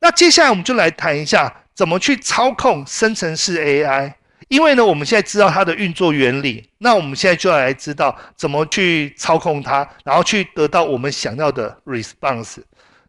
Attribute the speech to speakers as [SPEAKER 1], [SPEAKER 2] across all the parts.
[SPEAKER 1] 那接下来我们就来谈一下怎么去操控生成式 AI，因为呢我们现在知道它的运作原理，那我们现在就要来知道怎么去操控它，然后去得到我们想要的 response。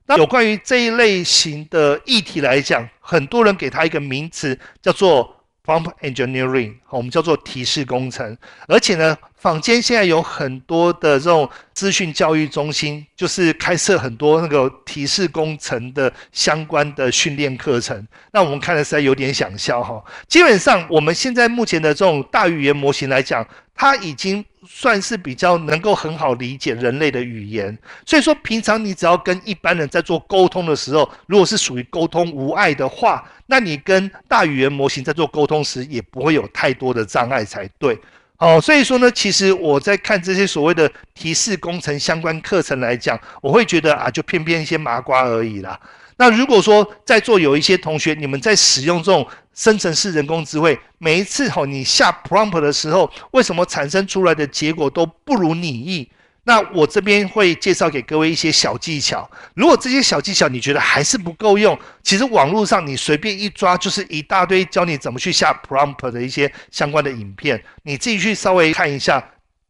[SPEAKER 1] 那有关于这一类型的议题来讲，很多人给它一个名词叫做 prompt engineering，我们叫做提示工程，而且呢。坊间现在有很多的这种资讯教育中心，就是开设很多那个提示工程的相关的训练课程。那我们看的在有点想笑哈。基本上，我们现在目前的这种大语言模型来讲，它已经算是比较能够很好理解人类的语言。所以说，平常你只要跟一般人在做沟通的时候，如果是属于沟通无碍的话，那你跟大语言模型在做沟通时，也不会有太多的障碍才对。好，所以说呢，其实我在看这些所谓的提示工程相关课程来讲，我会觉得啊，就偏偏一些麻瓜而已啦。那如果说在座有一些同学，你们在使用这种生成式人工智慧，每一次吼你下 prompt 的时候，为什么产生出来的结果都不如你意？那我这边会介绍给各位一些小技巧。如果这些小技巧你觉得还是不够用，其实网络上你随便一抓就是一大堆教你怎么去下 prompt 的一些相关的影片，你自己去稍微看一下，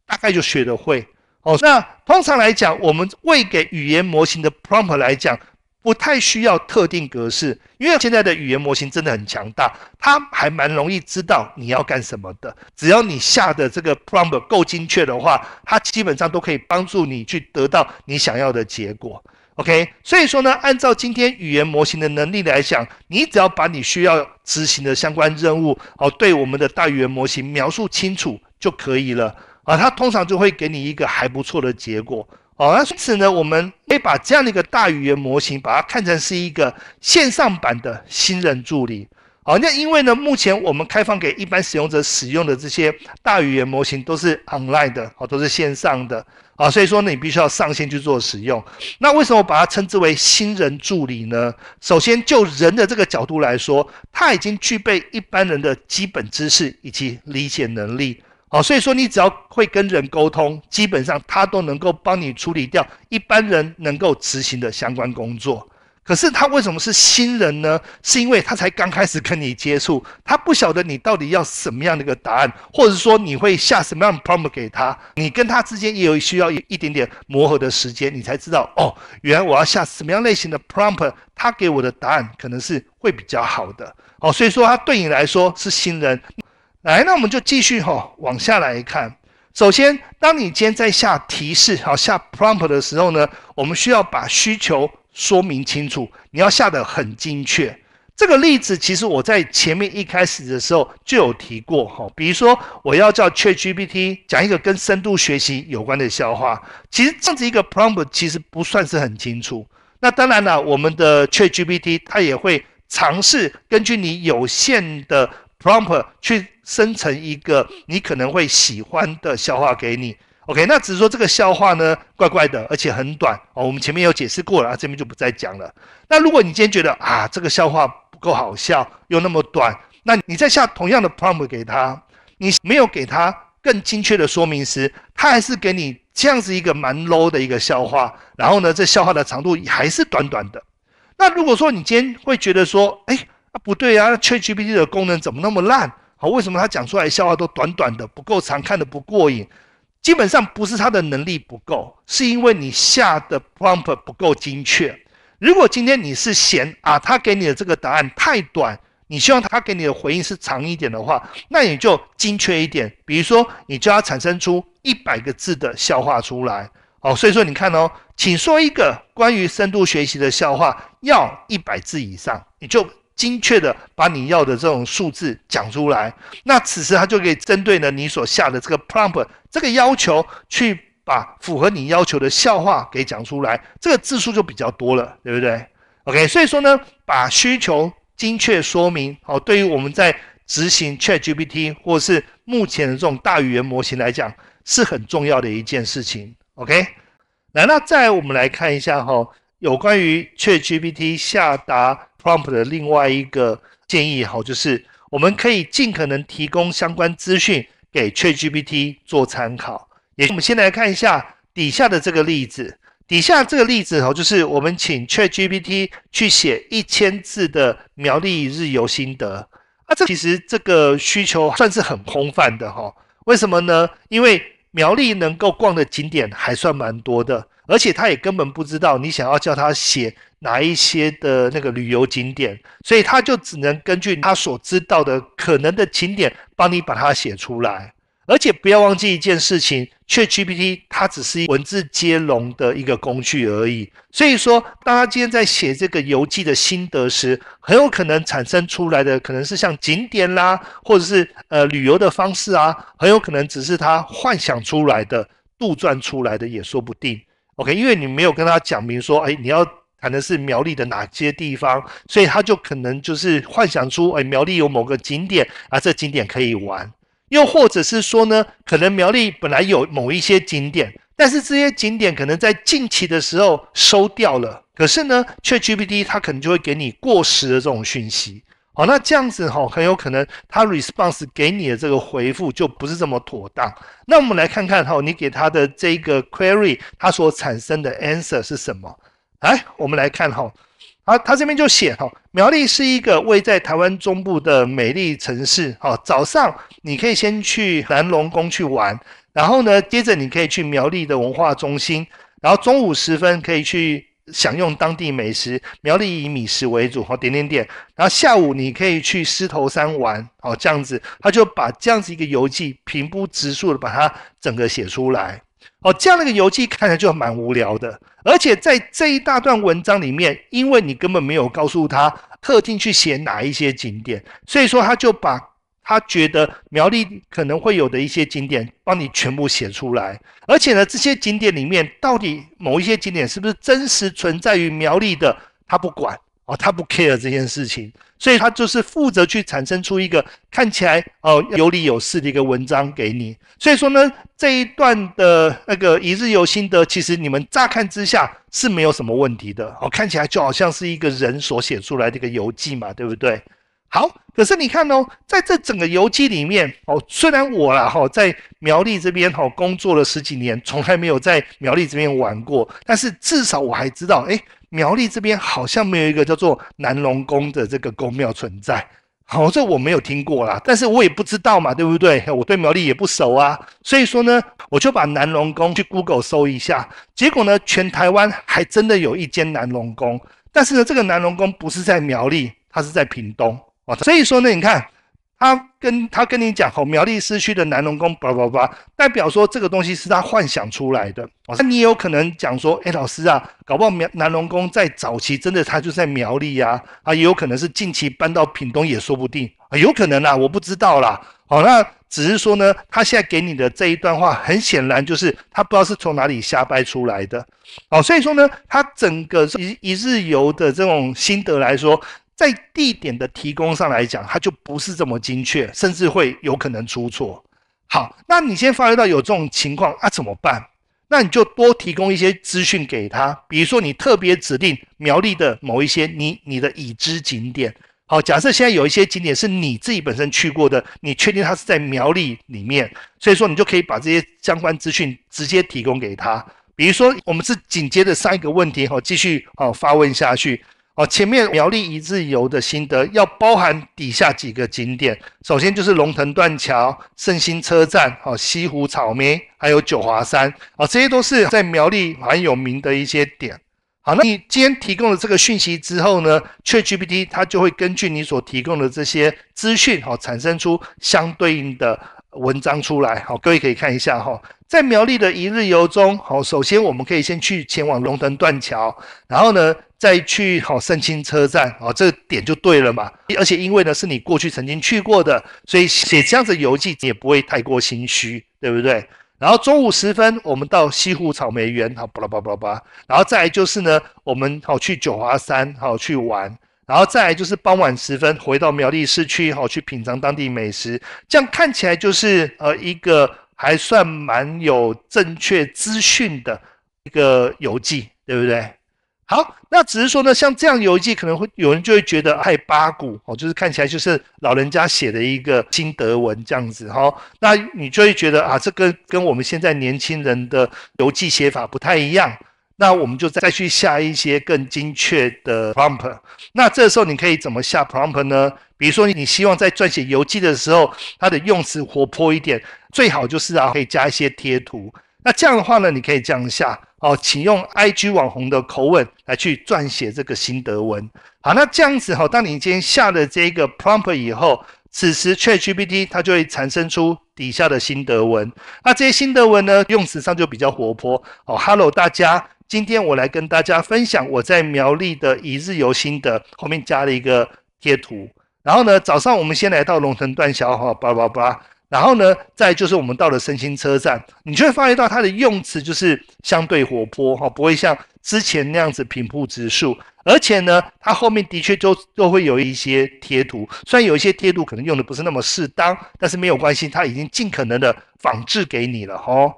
[SPEAKER 1] 大概就学得会哦。那通常来讲，我们喂给语言模型的 prompt 来讲。不太需要特定格式，因为现在的语言模型真的很强大，它还蛮容易知道你要干什么的。只要你下的这个 prompt 够精确的话，它基本上都可以帮助你去得到你想要的结果。OK，所以说呢，按照今天语言模型的能力来讲，你只要把你需要执行的相关任务哦，对我们的大语言模型描述清楚就可以了啊，它通常就会给你一个还不错的结果。哦，那因此呢，我们可以把这样的一个大语言模型，把它看成是一个线上版的新人助理。好，那因为呢，目前我们开放给一般使用者使用的这些大语言模型都是 online 的，好，都是线上的，啊，所以说呢，你必须要上线去做使用。那为什么把它称之为新人助理呢？首先就人的这个角度来说，他已经具备一般人的基本知识以及理解能力。好，所以说你只要会跟人沟通，基本上他都能够帮你处理掉一般人能够执行的相关工作。可是他为什么是新人呢？是因为他才刚开始跟你接触，他不晓得你到底要什么样的一个答案，或者说你会下什么样的 prompt 给他。你跟他之间也有需要一点点磨合的时间，你才知道哦，原来我要下什么样类型的 prompt，他给我的答案可能是会比较好的。哦，所以说他对你来说是新人。来，那我们就继续哈，往下来看。首先，当你今天在下提示，好下 prompt 的时候呢，我们需要把需求说明清楚，你要下的很精确。这个例子其实我在前面一开始的时候就有提过哈，比如说我要叫 ChatGPT 讲一个跟深度学习有关的笑话，其实这样子一个 prompt 其实不算是很清楚。那当然了，我们的 ChatGPT 它也会尝试根据你有限的 prompt 去。生成一个你可能会喜欢的笑话给你，OK？那只是说这个笑话呢，怪怪的，而且很短哦。我们前面有解释过了啊，这边就不再讲了。那如果你今天觉得啊，这个笑话不够好笑，又那么短，那你再下同样的 prompt 给他，你没有给他更精确的说明时，他还是给你这样子一个蛮 low 的一个笑话，然后呢，这笑话的长度还是短短的。那如果说你今天会觉得说，哎，啊不对啊，ChatGPT 的功能怎么那么烂？好，为什么他讲出来的笑话都短短的，不够长，看的不过瘾？基本上不是他的能力不够，是因为你下的 prompt 不够精确。如果今天你是嫌啊，他给你的这个答案太短，你希望他给你的回应是长一点的话，那你就精确一点。比如说，你就要产生出一百个字的笑话出来。哦，所以说你看哦，请说一个关于深度学习的笑话，要一百字以上，你就。精确的把你要的这种数字讲出来，那此时它就可以针对呢你所下的这个 prompt 这个要求去把符合你要求的笑话给讲出来，这个字数就比较多了，对不对？OK，所以说呢，把需求精确说明哦，对于我们在执行 ChatGPT 或是目前的这种大语言模型来讲是很重要的一件事情。OK，来，那再我们来看一下哈，有关于 ChatGPT 下达。Trump 的另外一个建议哈，就是我们可以尽可能提供相关资讯给 ChatGPT 做参考。也，我们先来看一下底下的这个例子。底下这个例子哈，就是我们请 ChatGPT 去写一千字的苗栗日游心得。啊，这其实这个需求算是很空泛的哈。为什么呢？因为苗栗能够逛的景点还算蛮多的。而且他也根本不知道你想要叫他写哪一些的那个旅游景点，所以他就只能根据他所知道的可能的景点帮你把它写出来。而且不要忘记一件事情，Chat GPT 它只是文字接龙的一个工具而已。所以说，当他今天在写这个游记的心得时，很有可能产生出来的可能是像景点啦，或者是呃旅游的方式啊，很有可能只是他幻想出来的、杜撰出来的也说不定。OK，因为你没有跟他讲明说，哎，你要谈的是苗栗的哪些地方，所以他就可能就是幻想出，哎，苗栗有某个景点，啊，这景点可以玩。又或者是说呢，可能苗栗本来有某一些景点，但是这些景点可能在近期的时候收掉了，可是呢，却 g p t 它可能就会给你过时的这种讯息。好，那这样子哈，很有可能他 response 给你的这个回复就不是这么妥当。那我们来看看哈，你给他的这个 query，它所产生的 answer 是什么？来，我们来看哈，啊，他这边就写哈，苗栗是一个位在台湾中部的美丽城市。哈，早上你可以先去南龙宫去玩，然后呢，接着你可以去苗栗的文化中心，然后中午时分可以去。享用当地美食，苗栗以米食为主，哦，点点点，然后下午你可以去狮头山玩，哦，这样子，他就把这样子一个游记平铺直述的把它整个写出来，哦，这样的一个游记看起来就蛮无聊的，而且在这一大段文章里面，因为你根本没有告诉他特定去写哪一些景点，所以说他就把。他觉得苗栗可能会有的一些景点，帮你全部写出来。而且呢，这些景点里面到底某一些景点是不是真实存在于苗栗的，他不管哦，他不 care 这件事情。所以他就是负责去产生出一个看起来哦有理有势的一个文章给你。所以说呢，这一段的那个一日游心得，其实你们乍看之下是没有什么问题的哦，看起来就好像是一个人所写出来的一个游记嘛，对不对？好，可是你看哦，在这整个游记里面哦，虽然我啦哈在苗栗这边哈工作了十几年，从来没有在苗栗这边玩过，但是至少我还知道，哎，苗栗这边好像没有一个叫做南龙宫的这个宫庙存在，好，这我没有听过啦，但是我也不知道嘛，对不对？我对苗栗也不熟啊，所以说呢，我就把南龙宫去 Google 搜一下，结果呢，全台湾还真的有一间南龙宫，但是呢，这个南龙宫不是在苗栗，它是在屏东。哦，所以说呢，你看，他跟他跟你讲吼，苗栗市区的南龙宫，叭叭叭，代表说这个东西是他幻想出来的。那你有可能讲说，哎，老师啊，搞不好苗南龙宫在早期真的他就在苗栗呀，啊，也有可能是近期搬到屏东也说不定，啊，有可能啦，我不知道啦。好，那只是说呢，他现在给你的这一段话，很显然就是他不知道是从哪里瞎掰出来的。哦，所以说呢，他整个一一日游的这种心得来说。在地点的提供上来讲，它就不是这么精确，甚至会有可能出错。好，那你先发觉到有这种情况，那怎么办？那你就多提供一些资讯给他，比如说你特别指定苗栗的某一些你你的已知景点。好，假设现在有一些景点是你自己本身去过的，你确定它是在苗栗里面，所以说你就可以把这些相关资讯直接提供给他。比如说，我们是紧接着上一个问题，好，继续哦发问下去。哦，前面苗栗一日游的心得要包含底下几个景点，首先就是龙腾断桥、圣心车站、哦西湖草莓，还有九华山，哦这些都是在苗栗很有名的一些点。好，那你今天提供了这个讯息之后呢，ChatGPT 它就会根据你所提供的这些资讯，哦产生出相对应的文章出来。好，各位可以看一下哈，在苗栗的一日游中，好，首先我们可以先去前往龙腾断桥，然后呢？再去好圣清车站哦，这个点就对了嘛。而且因为呢是你过去曾经去过的，所以写这样子游记也不会太过心虚，对不对？然后中午时分，我们到西湖草莓园，好巴拉巴拉巴拉。然后再来就是呢，我们好去九华山，好去玩。然后再来就是傍晚时分，回到苗栗市区，好去品尝当地美食。这样看起来就是呃一个还算蛮有正确资讯的一个游记，对不对？好，那只是说呢，像这样游记可能会有人就会觉得，哎，八股哦，就是看起来就是老人家写的一个心德文这样子哈。那你就会觉得啊，这跟跟我们现在年轻人的游记写法不太一样。那我们就再再去下一些更精确的 prompt。那这时候你可以怎么下 prompt 呢？比如说你希望在撰写游记的时候，它的用词活泼一点，最好就是啊，可以加一些贴图。那这样的话呢，你可以这样下哦，请用 I G 网红的口吻来去撰写这个心得文。好，那这样子哈，当你今天下了这一个 prompt 以后，此时 Chat GPT 它就会产生出底下的心得文。那这些心得文呢，用词上就比较活泼哦。Hello 大家，今天我来跟大家分享我在苗栗的一日游心得，后面加了一个贴图。然后呢，早上我们先来到龙城断桥哈，叭叭叭。然后呢，再就是我们到了身心车站，你就会发现到它的用词就是相对活泼哈，不会像之前那样子平铺直述，而且呢，它后面的确就就会有一些贴图，虽然有一些贴图可能用的不是那么适当，但是没有关系，它已经尽可能的仿制给你了哈。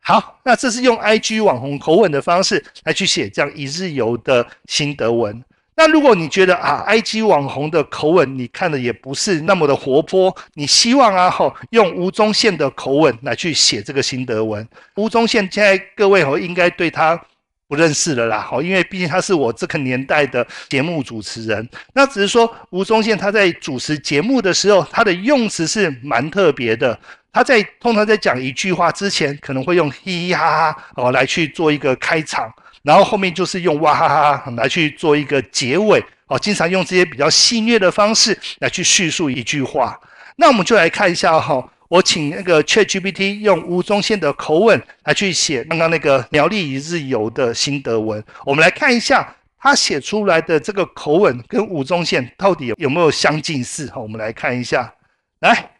[SPEAKER 1] 好，那这是用 IG 网红口吻的方式来去写这样一日游的心得文。那如果你觉得啊，IG 网红的口吻你看的也不是那么的活泼，你希望啊，吼用吴宗宪的口吻来去写这个心得文。吴宗宪现在各位吼应该对他不认识了啦，吼因为毕竟他是我这个年代的节目主持人。那只是说吴宗宪他在主持节目的时候，他的用词是蛮特别的。他在通常在讲一句话之前，可能会用“嘻哈哈哦来去做一个开场。然后后面就是用哇哈哈哈来去做一个结尾哦，经常用这些比较戏谑的方式来去叙述一句话。那我们就来看一下哈，我请那个 Chat GPT 用吴宗宪的口吻来去写刚刚那个苗栗一日游的心得文。我们来看一下他写出来的这个口吻跟吴宗宪到底有没有相近似？好，我们来看一下。来，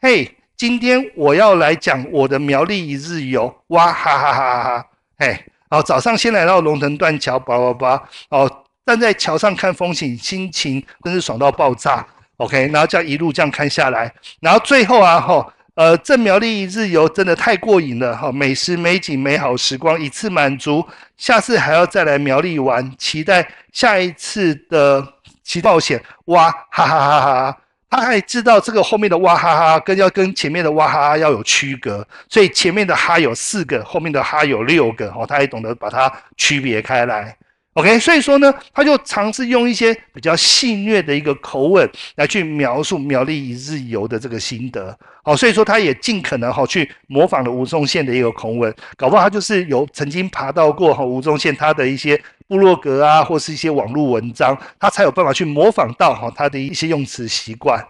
[SPEAKER 1] 嘿，今天我要来讲我的苗栗一日游，哇哈哈哈哈，嘿。哦，早上先来到龙腾断桥，叭叭叭，哦，站在桥上看风景，心情真是爽到爆炸。OK，然后这样一路这样看下来，然后最后啊，哈，呃，这苗栗一日游真的太过瘾了，哈，美食、美景、美好时光一次满足，下次还要再来苗栗玩，期待下一次的奇冒险，哇，哈哈哈哈！他还知道这个后面的哇哈哈跟要跟前面的哇哈哈要有区隔，所以前面的哈有四个，后面的哈有六个哦，他还懂得把它区别开来。OK，所以说呢，他就尝试用一些比较戏谑的一个口吻来去描述苗栗一日游的这个心得，好，所以说他也尽可能哈去模仿了吴宗宪的一个口吻，搞不好他就是有曾经爬到过哈吴宗宪他的一些部落格啊，或是一些网路文章，他才有办法去模仿到哈他的一些用词习惯。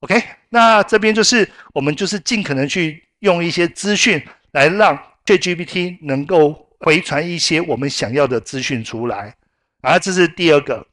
[SPEAKER 1] OK，那这边就是我们就是尽可能去用一些资讯来让 GPT 能够。回传一些我们想要的资讯出来，啊，这是第二个。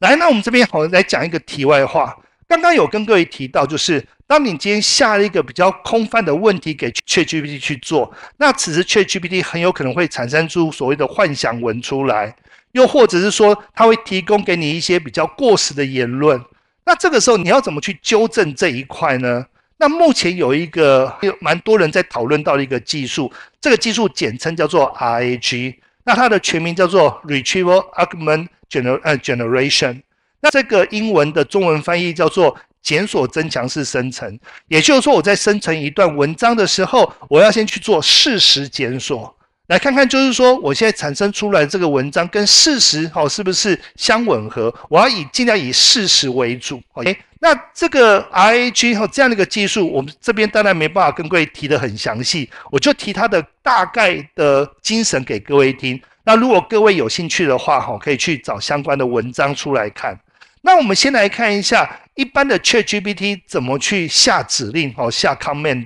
[SPEAKER 1] 来，那我们这边好来讲一个题外话。刚刚有跟各位提到，就是当你今天下了一个比较空泛的问题给 ChatGPT 去做，那此时 ChatGPT 很有可能会产生出所谓的幻想文出来，又或者是说它会提供给你一些比较过时的言论。那这个时候你要怎么去纠正这一块呢？那目前有一个有蛮多人在讨论到的一个技术，这个技术简称叫做 RAG，那它的全名叫做 Retrieval Augment Gener 呃 Generation，那这个英文的中文翻译叫做检索增强式生成，也就是说我在生成一段文章的时候，我要先去做事实检索。来看看，就是说，我现在产生出来这个文章跟事实哦，是不是相吻合？我要以尽量以事实为主。OK，那这个 I G 哈这样的一个技术，我们这边当然没办法跟各位提得很详细，我就提它的大概的精神给各位听。那如果各位有兴趣的话哈，可以去找相关的文章出来看。那我们先来看一下一般的 Chat GPT 怎么去下指令哈，下 command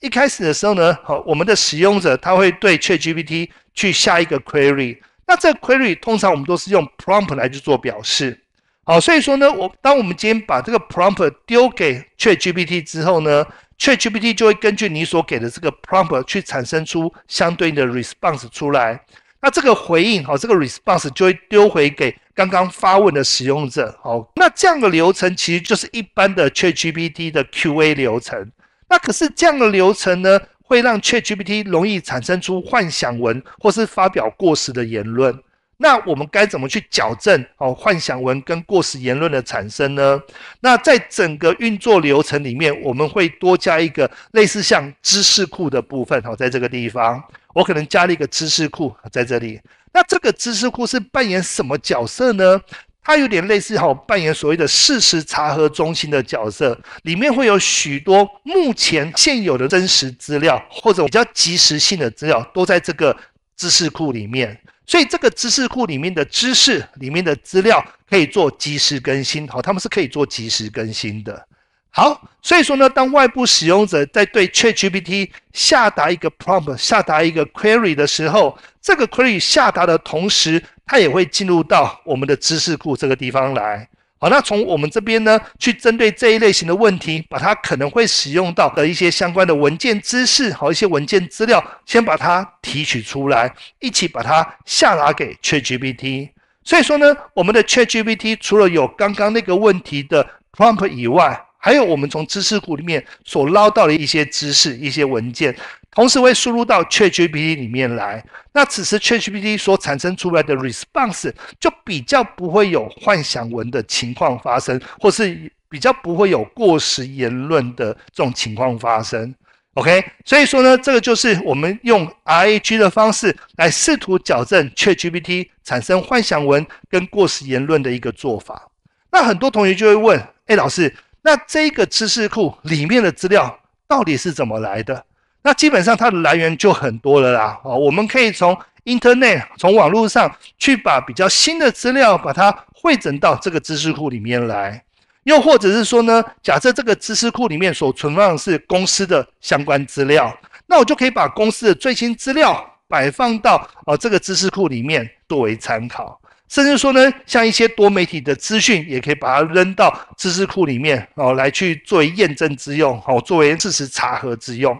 [SPEAKER 1] 一开始的时候呢，好，我们的使用者他会对 ChatGPT 去下一个 query，那这个 query 通常我们都是用 prompt 来去做表示，好，所以说呢，我当我们今天把这个 prompt 丢给 ChatGPT 之后呢，ChatGPT 就会根据你所给的这个 prompt 去产生出相对应的 response 出来，那这个回应，好，这个 response 就会丢回给刚刚发问的使用者，好，那这样的流程其实就是一般的 ChatGPT 的 QA 流程。那可是这样的流程呢，会让 ChatGPT 容易产生出幻想文，或是发表过时的言论。那我们该怎么去矫正哦幻想文跟过时言论的产生呢？那在整个运作流程里面，我们会多加一个类似像知识库的部分哦，在这个地方，我可能加了一个知识库在这里。那这个知识库是扮演什么角色呢？它有点类似，好扮演所谓的事实查核中心的角色，里面会有许多目前现有的真实资料，或者比较即时性的资料，都在这个知识库里面。所以这个知识库里面的知识里面的资料可以做即时更新，好，他们是可以做即时更新的。好，所以说呢，当外部使用者在对 ChatGPT 下达一个 prompt、下达一个 query 的时候，这个 query 下达的同时。它也会进入到我们的知识库这个地方来，好，那从我们这边呢，去针对这一类型的问题，把它可能会使用到的一些相关的文件知识和一些文件资料，先把它提取出来，一起把它下达给 ChatGPT。所以说呢，我们的 ChatGPT 除了有刚刚那个问题的 prompt 以外，还有我们从知识库里面所捞到的一些知识、一些文件。同时会输入到 ChatGPT 里面来，那此时 ChatGPT 所产生出来的 response 就比较不会有幻想文的情况发生，或是比较不会有过时言论的这种情况发生。OK，所以说呢，这个就是我们用 RAG 的方式来试图矫正 ChatGPT 产生幻想文跟过时言论的一个做法。那很多同学就会问：，哎，老师，那这个知识库里面的资料到底是怎么来的？那基本上它的来源就很多了啦，啊，我们可以从 Internet、从网络上去把比较新的资料，把它汇整到这个知识库里面来。又或者是说呢，假设这个知识库里面所存放的是公司的相关资料，那我就可以把公司的最新资料摆放到啊这个知识库里面作为参考。甚至说呢，像一些多媒体的资讯，也可以把它扔到知识库里面哦，来去作为验证之用，哦，作为事实查核之用。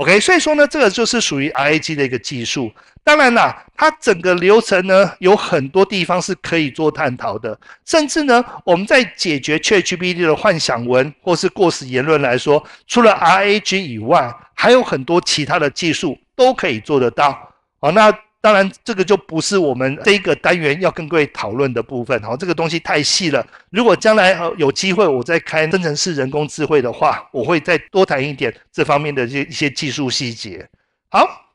[SPEAKER 1] OK，所以说呢，这个就是属于 RAG 的一个技术。当然啦，它整个流程呢，有很多地方是可以做探讨的。甚至呢，我们在解决 c h a t g p t 的幻想文或是过时言论来说，除了 RAG 以外，还有很多其他的技术都可以做得到。好，那。当然，这个就不是我们这一个单元要跟各位讨论的部分哦。这个东西太细了。如果将来有机会，我再开生成式人工智慧的话，我会再多谈一点这方面的这一些技术细节。好，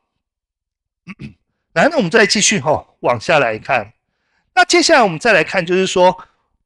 [SPEAKER 1] 来，那我们再继续哈，往下来看。那接下来我们再来看，就是说，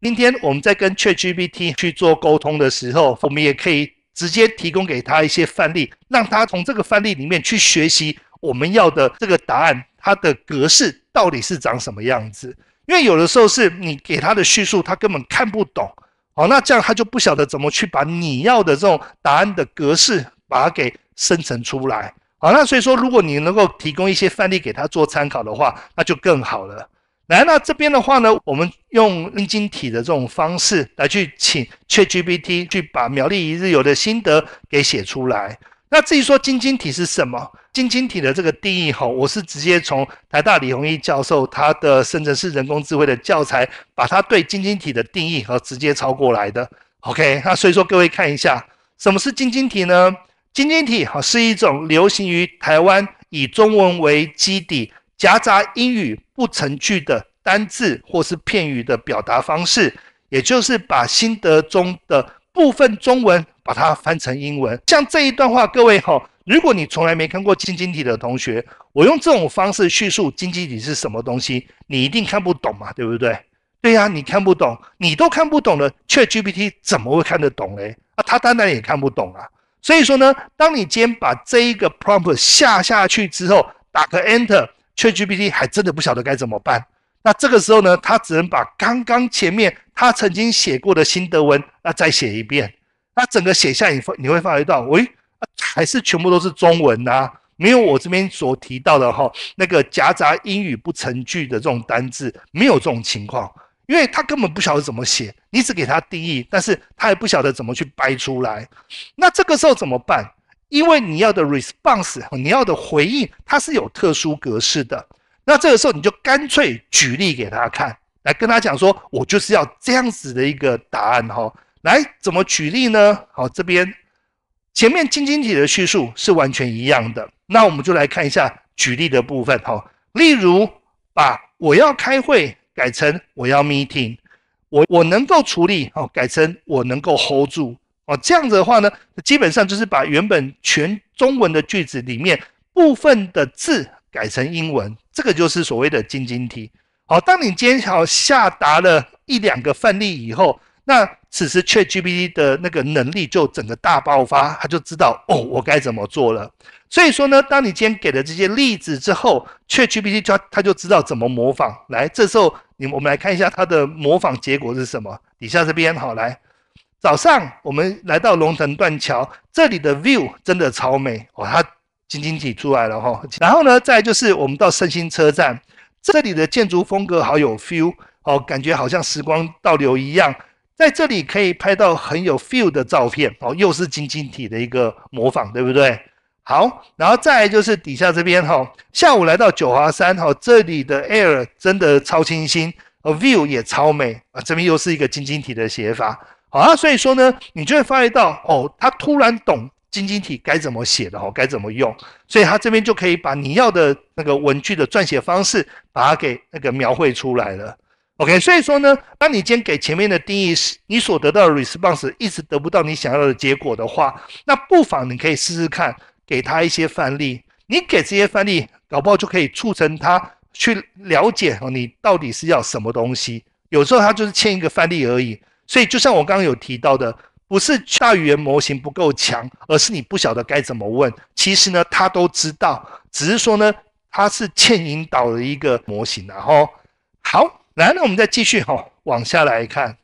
[SPEAKER 1] 今天我们在跟 ChatGPT 去做沟通的时候，我们也可以直接提供给他一些范例，让他从这个范例里面去学习我们要的这个答案。它的格式到底是长什么样子？因为有的时候是你给他的叙述，他根本看不懂，好，那这样他就不晓得怎么去把你要的这种答案的格式把它给生成出来，好，那所以说，如果你能够提供一些范例给他做参考的话，那就更好了。来，那这边的话呢，我们用晶晶体的这种方式来去请 ChatGPT 去把苗栗一日游的心得给写出来。那至于说晶晶体是什么？晶晶体的这个定义哈，我是直接从台大李宏毅教授他的深圳市人工智慧的教材，把它对晶晶体的定义和直接抄过来的。OK，那所以说各位看一下，什么是晶晶体呢？晶晶体哈是一种流行于台湾以中文为基底，夹杂英语不成句的单字或是片语的表达方式，也就是把心得中的部分中文。把它翻成英文，像这一段话，各位哈，如果你从来没看过经济体的同学，我用这种方式叙述经济体是什么东西，你一定看不懂嘛，对不对？对呀，你看不懂，你都看不懂了，ChatGPT 怎么会看得懂嘞？啊，他当然也看不懂啊。所以说呢，当你今天把这一个 prompt 下下去之后，打个 Enter，ChatGPT 还真的不晓得该怎么办。那这个时候呢，他只能把刚刚前面他曾经写过的新德文那再写一遍。他整个写下你，你会发觉到，喂，还是全部都是中文呐，没有我这边所提到的哈，那个夹杂英语不成句的这种单字，没有这种情况，因为他根本不晓得怎么写，你只给他定义，但是他也不晓得怎么去掰出来，那这个时候怎么办？因为你要的 response，你要的回应，它是有特殊格式的，那这个时候你就干脆举例给他看，来跟他讲说，我就是要这样子的一个答案哈。来，怎么举例呢？好，这边前面晶晶体的叙述是完全一样的，那我们就来看一下举例的部分。好，例如把我要开会改成我要 meeting，我我能够处理，好改成我能够 hold 住。哦，这样子的话呢，基本上就是把原本全中文的句子里面部分的字改成英文，这个就是所谓的晶晶体。好，当你今天好下达了一两个范例以后。那此时 ChatGPT 的那个能力就整个大爆发，他就知道哦，我该怎么做了。所以说呢，当你今天给的这些例子之后，ChatGPT 就他就知道怎么模仿。来，这时候你我们来看一下它的模仿结果是什么。底下这边好来，早上我们来到龙腾断桥，这里的 view 真的超美哦，它仅仅挤出来了哈。然后呢，再就是我们到圣心车站，这里的建筑风格好有 feel 哦，感觉好像时光倒流一样。在这里可以拍到很有 feel 的照片哦，又是晶晶体的一个模仿，对不对？好，然后再来就是底下这边哈，下午来到九华山哈，这里的 air 真的超清新，a view 也超美啊，这边又是一个晶晶体的写法，好，啊，所以说呢，你就会发觉到哦，他突然懂晶晶体该怎么写的哦，该怎么用，所以他这边就可以把你要的那个文具的撰写方式，把它给那个描绘出来了。OK，所以说呢，当你今天给前面的定义，是你所得到的 response 一直得不到你想要的结果的话，那不妨你可以试试看，给他一些范例。你给这些范例，搞不好就可以促成他去了解哦，你到底是要什么东西。有时候他就是欠一个范例而已。所以就像我刚刚有提到的，不是大语言模型不够强，而是你不晓得该怎么问。其实呢，他都知道，只是说呢，他是欠引导的一个模型啊，后好。来，那我们再继续哈，往下来看，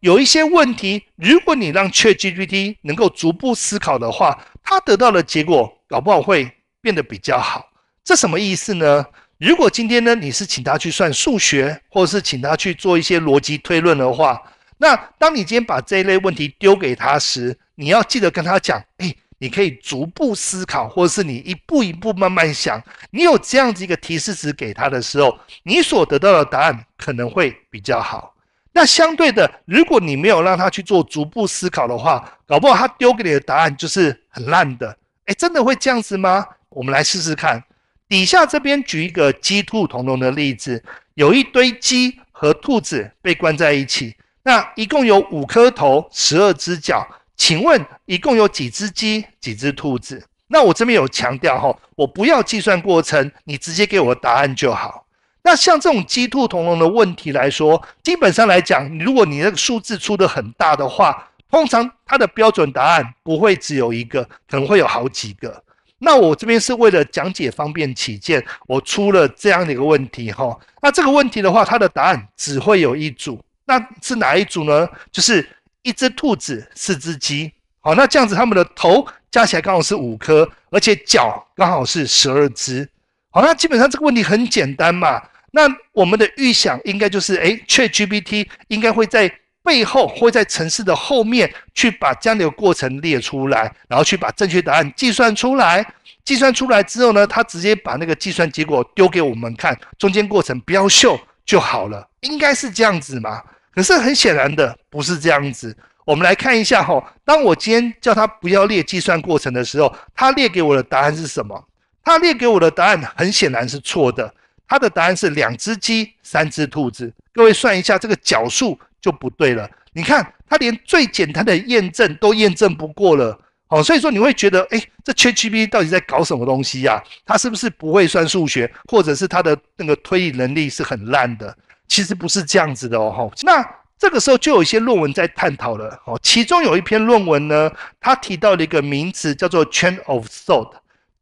[SPEAKER 1] 有一些问题，如果你让 ChatGPT 能够逐步思考的话，它得到的结果搞不好会变得比较好。这什么意思呢？如果今天呢，你是请他去算数学，或者是请他去做一些逻辑推论的话，那当你今天把这一类问题丢给他时，你要记得跟他讲，哎。你可以逐步思考，或者是你一步一步慢慢想。你有这样子一个提示词给他的时候，你所得到的答案可能会比较好。那相对的，如果你没有让他去做逐步思考的话，搞不好他丢给你的答案就是很烂的。哎，真的会这样子吗？我们来试试看。底下这边举一个鸡兔同笼的例子，有一堆鸡和兔子被关在一起，那一共有五颗头，十二只脚。请问一共有几只鸡、几只兔子？那我这边有强调哈，我不要计算过程，你直接给我答案就好。那像这种鸡兔同笼的问题来说，基本上来讲，如果你那个数字出的很大的话，通常它的标准答案不会只有一个，可能会有好几个。那我这边是为了讲解方便起见，我出了这样的一个问题哈。那这个问题的话，它的答案只会有一组，那是哪一组呢？就是。一只兔子，四只鸡，好，那这样子它们的头加起来刚好是五颗，而且脚刚好是十二只，好，那基本上这个问题很简单嘛，那我们的预想应该就是，诶 c h a t g p t 应该会在背后，会在城市的后面去把这样的过程列出来，然后去把正确答案计算出来，计算出来之后呢，它直接把那个计算结果丢给我们看，中间过程不要秀就好了，应该是这样子嘛。可是很显然的不是这样子，我们来看一下哈。当我今天叫他不要列计算过程的时候，他列给我的答案是什么？他列给我的答案很显然是错的。他的答案是两只鸡，三只兔子。各位算一下，这个脚数就不对了。你看，他连最简单的验证都验证不过了。好，所以说你会觉得，哎，这 t g p t 到底在搞什么东西呀？他是不是不会算数学，或者是他的那个推理能力是很烂的？其实不是这样子的哦，那这个时候就有一些论文在探讨了哦。其中有一篇论文呢，它提到了一个名词，叫做 chain of thought。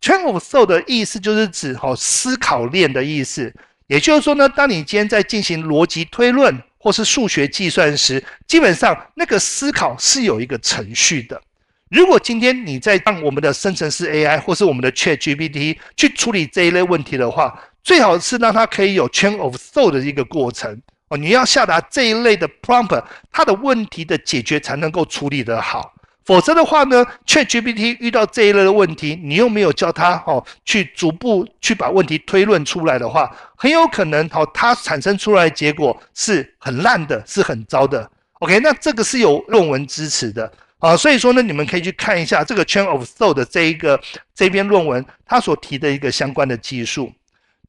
[SPEAKER 1] chain of thought 的意思就是指哦思考链的意思。也就是说呢，当你今天在进行逻辑推论或是数学计算时，基本上那个思考是有一个程序的。如果今天你在让我们的生成式 AI 或是我们的 Chat GPT 去处理这一类问题的话，最好是让它可以有 chain of thought 的一个过程哦。你要下达这一类的 prompt，它的问题的解决才能够处理得好。否则的话呢，ChatGPT 遇到这一类的问题，你又没有教它哦，去逐步去把问题推论出来的话，很有可能哦，它产生出来结果是很烂的，是很糟的。OK，那这个是有论文支持的啊。所以说呢，你们可以去看一下这个 chain of thought 的这一个这篇论文，它所提的一个相关的技术。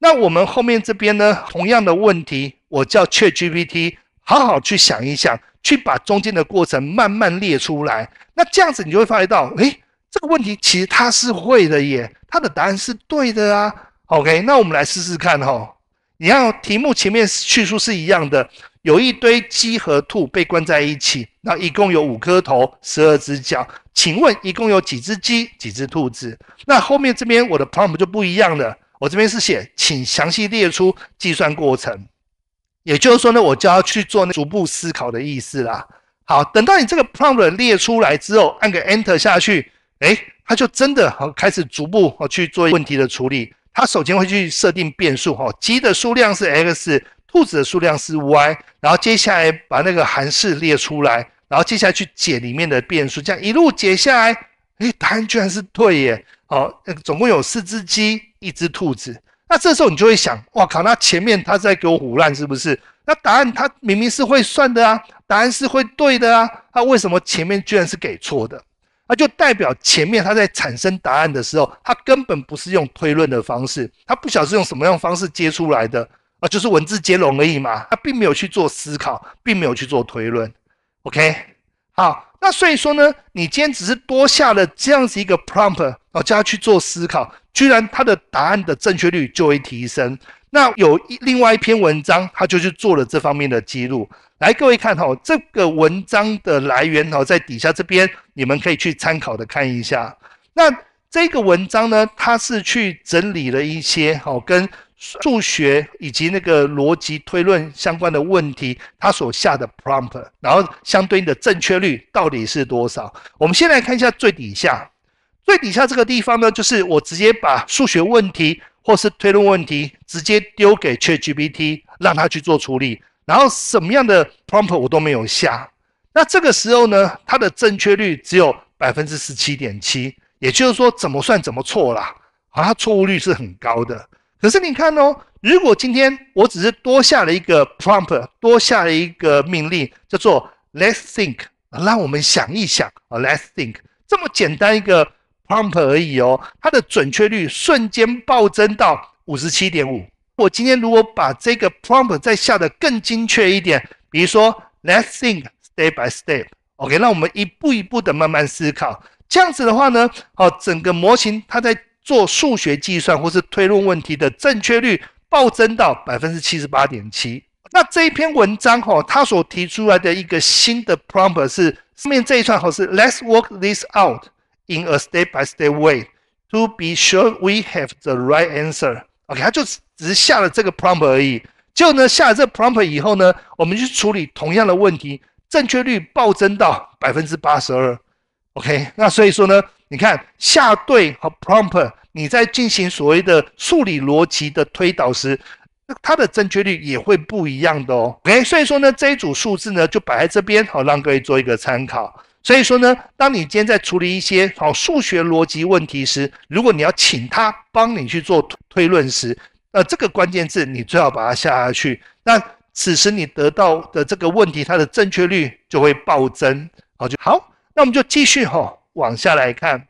[SPEAKER 1] 那我们后面这边呢？同样的问题，我叫 c h a t GPT 好好去想一想，去把中间的过程慢慢列出来。那这样子你就会发觉到，诶，这个问题其实它是会的耶，它的答案是对的啊。OK，那我们来试试看哈。你看题目前面叙述是一样的，有一堆鸡和兔被关在一起，那一共有五颗头，十二只脚，请问一共有几只鸡，几只兔子？那后面这边我的 prompt 就不一样了。我这边是写，请详细列出计算过程，也就是说呢，我就要去做那逐步思考的意思啦。好，等到你这个 problem 列出来之后，按个 enter 下去，哎，它就真的好开始逐步哦去做问题的处理。它首先会去设定变数，哈，鸡的数量是 x，兔子的数量是 y，然后接下来把那个函数列出来，然后接下来去解里面的变数，这样一路解下来，诶，答案居然是对耶。好，那总共有四只鸡。一只兔子，那这时候你就会想，哇靠，那前面他在给我唬烂是不是？那答案他明明是会算的啊，答案是会对的啊，他为什么前面居然是给错的？那就代表前面他在产生答案的时候，他根本不是用推论的方式，他不晓得是用什么样方式接出来的啊，就是文字接龙而已嘛，他并没有去做思考，并没有去做推论。OK，好。那所以说呢，你今天只是多下了这样子一个 prompt，哦，他去做思考，居然他的答案的正确率就会提升。那有一另外一篇文章，他就去做了这方面的记录。来，各位看哈，这个文章的来源哦，在底下这边，你们可以去参考的看一下。那这个文章呢，它是去整理了一些哦，跟。数学以及那个逻辑推论相关的问题，它所下的 prompt，然后相对应的正确率到底是多少？我们先来看一下最底下，最底下这个地方呢，就是我直接把数学问题或是推论问题直接丢给 ChatGPT，让它去做处理，然后什么样的 prompt 我都没有下。那这个时候呢，它的正确率只有百分之十七点七，也就是说怎么算怎么错啦，啊，错误率是很高的。可是你看哦，如果今天我只是多下了一个 prompt，多下了一个命令，叫做 let's think，让我们想一想啊，let's think，这么简单一个 prompt 而已哦，它的准确率瞬间暴增到五十七点五。我今天如果把这个 prompt 再下的更精确一点，比如说 let's think step by step，OK，让我们一步一步的慢慢思考，这样子的话呢，哦，整个模型它在。做数学计算或是推论问题的正确率暴增到百分之七十八点七。那这一篇文章哈，它所提出来的一个新的 prompt 是上面这一串，好是 Let's work this out in a step-by-step way to be sure we have the right answer。OK，它就只是下了这个 prompt 而已。结果呢，下了这 prompt 以后呢，我们去处理同样的问题，正确率暴增到百分之八十二。OK，那所以说呢，你看下对和 prompt，你在进行所谓的数理逻辑的推导时，那它的正确率也会不一样的哦。OK，所以说呢，这一组数字呢就摆在这边，好让各位做一个参考。所以说呢，当你今天在处理一些好数学逻辑问题时，如果你要请他帮你去做推论时，那这个关键字你最好把它下下去。那此时你得到的这个问题，它的正确率就会暴增，好就好。那我们就继续哈往下来看。